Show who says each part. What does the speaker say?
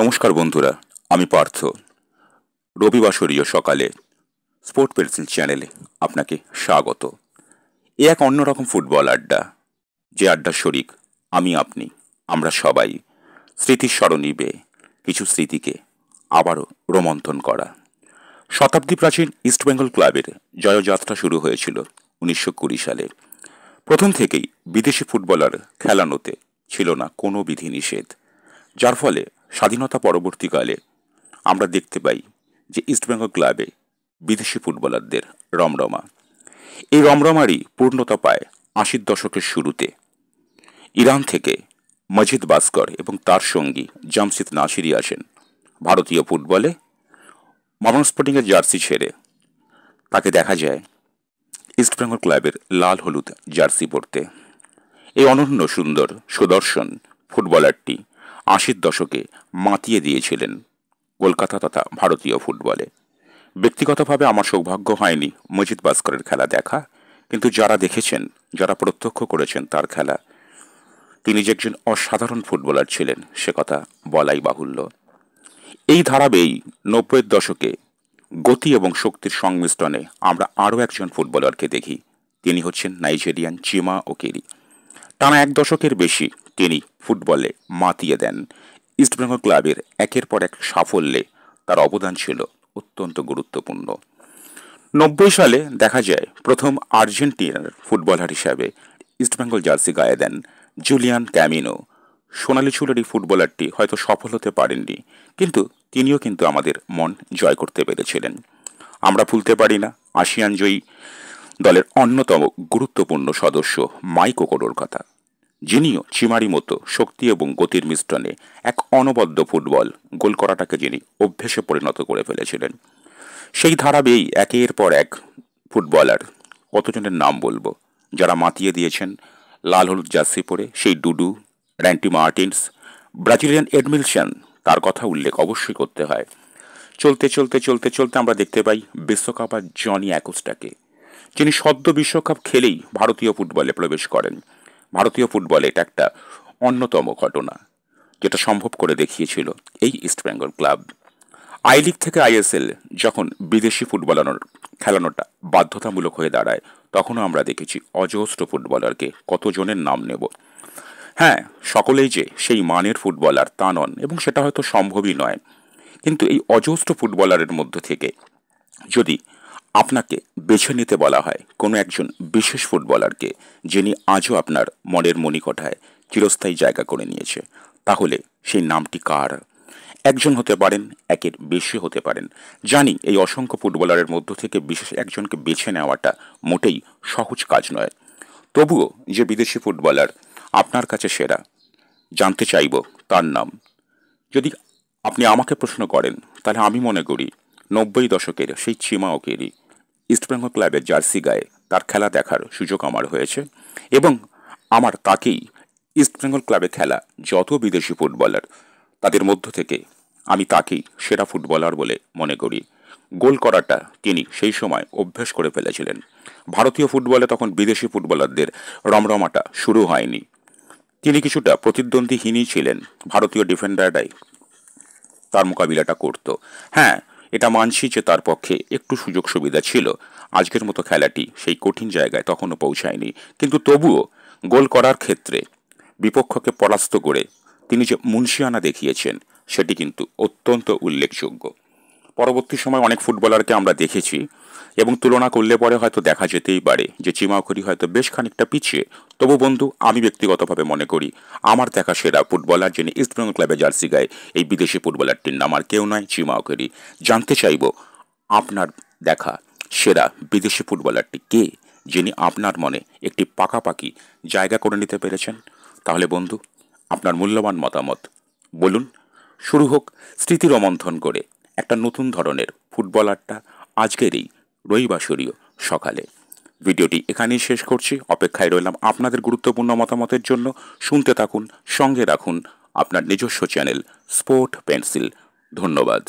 Speaker 1: নমস্কার বন্ধুরা আমি পার্থ রবিবাসরীয় সকালে স্পোর্ট পেন্সিল চ্যানেলে আপনাকে স্বাগত এ এক অন্যরকম ফুটবল আড্ডা যে আড্ডা শরিক আমি আপনি আমরা সবাই স্মৃতির স্মরণী বেয়ে কিছু স্মৃতিকে আবারও রোমন্থন করা শতাব্দী প্রাচীন ইস্টবেঙ্গল ক্লাবের জয়যাত্রা শুরু হয়েছিল উনিশশো কুড়ি সালে প্রথম থেকেই বিদেশি ফুটবলার খেলানোতে ছিল না কোনো বিধিনিষেধ যার ফলে স্বাধীনতা পরবর্তীকালে আমরা দেখতে পাই যে ইস্টবেঙ্গল ক্লাবে বিদেশি ফুটবলারদের রমরমা এই রমরমারই পূর্ণতা পায় আশির দশকের শুরুতে ইরান থেকে মজিদ বাস্কর এবং তার সঙ্গী জামশিদ নাসিরি আসেন ভারতীয় ফুটবলে মরণ স্পোর্টিংয়ের জার্সি ছেড়ে তাকে দেখা যায় ইস্টবেঙ্গল ক্লাবের লাল হলুদ জার্সি পরতে এই অনন্য সুন্দর সুদর্শন ফুটবলারটি আশির দশকে মাতিয়ে দিয়েছিলেন কলকাতা তথা ভারতীয় ফুটবলে ব্যক্তিগতভাবে আমার সৌভাগ্য হয়নি মজিদ ভাস্করের খেলা দেখা কিন্তু যারা দেখেছেন যারা প্রত্যক্ষ করেছেন তার খেলা তিনি যে একজন অসাধারণ ফুটবলার ছিলেন সে কথা বলাই বাহুল্য এই ধারাবেই নব্বইয়ের দশকে গতি এবং শক্তির সংমিশ্রণে আমরা আরও একজন ফুটবলারকে দেখি তিনি হচ্ছেন নাইজেরিয়ান চিমা ওকেরি টানা এক দশকের বেশি তিনি ফুটবলে মাতিয়ে দেন ইস্টবেঙ্গল ক্লাবের একের পর এক সাফল্যে তার অবদান ছিল অত্যন্ত গুরুত্বপূর্ণ নব্বই সালে দেখা যায় প্রথম আর্জেন্টিনার ফুটবলার হিসাবে ইস্টবেঙ্গল জার্সি গায়ে দেন জুলিয়ান ক্যামিনো সোনালি চুলের এই ফুটবলারটি হয়তো সফল হতে পারেননি কিন্তু তিনিও কিন্তু আমাদের মন জয় করতে পেরেছিলেন আমরা ভুলতে পারি না আসিয়ান জয়ী দলের অন্যতম গুরুত্বপূর্ণ সদস্য মাইকো কোডোর কথা যিনিও চিমারি মতো শক্তি এবং গতির মিশ্রণে এক অনবদ্য ফুটবল গোল করাটাকে যিনি অভ্যেসে পরিণত করে ফেলেছিলেন সেই ধারাবেই একের পর এক ফুটবলার কতজনের নাম বলবো যারা মাতিয়ে দিয়েছেন লাল হলুদ জার্সি পরে সেই ডুডু র্যান্টি মার্টিনস ব্রাজিলিয়ান এডমিলশন তার কথা উল্লেখ অবশ্যই করতে হয় চলতে চলতে চলতে চলতে আমরা দেখতে পাই বিশ্বকাপ আর জনি অ্যাকোস্টাকে যিনি সদ্য বিশ্বকাপ খেলেই ভারতীয় ফুটবলে প্রবেশ করেন ভারতীয় ফুটবলে এটা একটা অন্যতম ঘটনা যেটা সম্ভব করে দেখিয়েছিল এই ইস্টবেঙ্গল ক্লাব আই লিগ থেকে আইএসএল যখন বিদেশি ফুটবলানোর খেলানোটা বাধ্যতামূলক হয়ে দাঁড়ায় তখনও আমরা দেখেছি অজস্র ফুটবলারকে কতজনের নাম নেব হ্যাঁ সকলেই যে সেই মানের ফুটবলার তা নন এবং সেটা হয়তো সম্ভবই নয় কিন্তু এই অজস্র ফুটবলারের মধ্য থেকে যদি আপনাকে বেছে নিতে বলা হয় কোনো একজন বিশেষ ফুটবলারকে যিনি আজও আপনার মনের মণিকোঠায় চিরস্থায়ী জায়গা করে নিয়েছে তাহলে সেই নামটি কার একজন হতে পারেন একের বেশি হতে পারেন জানি এই অসংখ্য ফুটবলারের মধ্য থেকে বিশেষ একজনকে বেছে নেওয়াটা মোটেই সহজ কাজ নয় তবুও যে বিদেশি ফুটবলার আপনার কাছে সেরা জানতে চাইব তার নাম যদি আপনি আমাকে প্রশ্ন করেন তাহলে আমি মনে করি নব্বই দশকের সেই চিমা ওকেরই ইস্টবেঙ্গল ক্লাবের জার্সি গায়ে তার খেলা দেখার সুযোগ আমার হয়েছে এবং আমার তাকেই ইস্টবেঙ্গল ক্লাবে খেলা যত বিদেশি ফুটবলার তাদের মধ্য থেকে আমি তাকেই সেরা ফুটবলার বলে মনে করি গোল করাটা তিনি সেই সময় অভ্যেস করে ফেলেছিলেন ভারতীয় ফুটবলে তখন বিদেশি ফুটবলারদের রমরমাটা শুরু হয়নি তিনি কিছুটা প্রতিদ্বন্দ্বীহীনই ছিলেন ভারতীয় ডিফেন্ডাররাই তার মোকাবিলাটা করত হ্যাঁ এটা মানছি যে তার পক্ষে একটু সুযোগ সুবিধা ছিল আজকের মতো খেলাটি সেই কঠিন জায়গায় তখনও পৌঁছায়নি কিন্তু তবুও গোল করার ক্ষেত্রে বিপক্ষকে পরাস্ত করে তিনি যে মুন্সিয়ানা দেখিয়েছেন সেটি কিন্তু অত্যন্ত উল্লেখযোগ্য পরবর্তী সময় অনেক ফুটবলারকে আমরা দেখেছি এবং তুলনা করলে পরে হয়তো দেখা যেতেই পারে যে চিমাখড়ি হয়তো বেশ খানিকটা পিছিয়ে তবু বন্ধু আমি ব্যক্তিগতভাবে মনে করি আমার দেখা সেরা ফুটবলার যিনি ইস্টবেঙ্গল ক্লাবে জার্সি গায়ে এই বিদেশি ফুটবলারটির নাম আর কেউ নয় চিমাখড়ি জানতে চাইব আপনার দেখা সেরা বিদেশি ফুটবলারটি কে যিনি আপনার মনে একটি পাকাপাকি জায়গা করে নিতে পেরেছেন তাহলে বন্ধু আপনার মূল্যবান মতামত বলুন শুরু হোক স্মৃতি রোমন্থন করে একটা নতুন ধরনের ফুটবলারটা আজকের এই রবিবাসরীয় সকালে ভিডিওটি এখানেই শেষ করছি অপেক্ষায় রইলাম আপনাদের গুরুত্বপূর্ণ মতামতের জন্য শুনতে থাকুন সঙ্গে রাখুন আপনার নিজস্ব চ্যানেল স্পোর্ট পেন্সিল ধন্যবাদ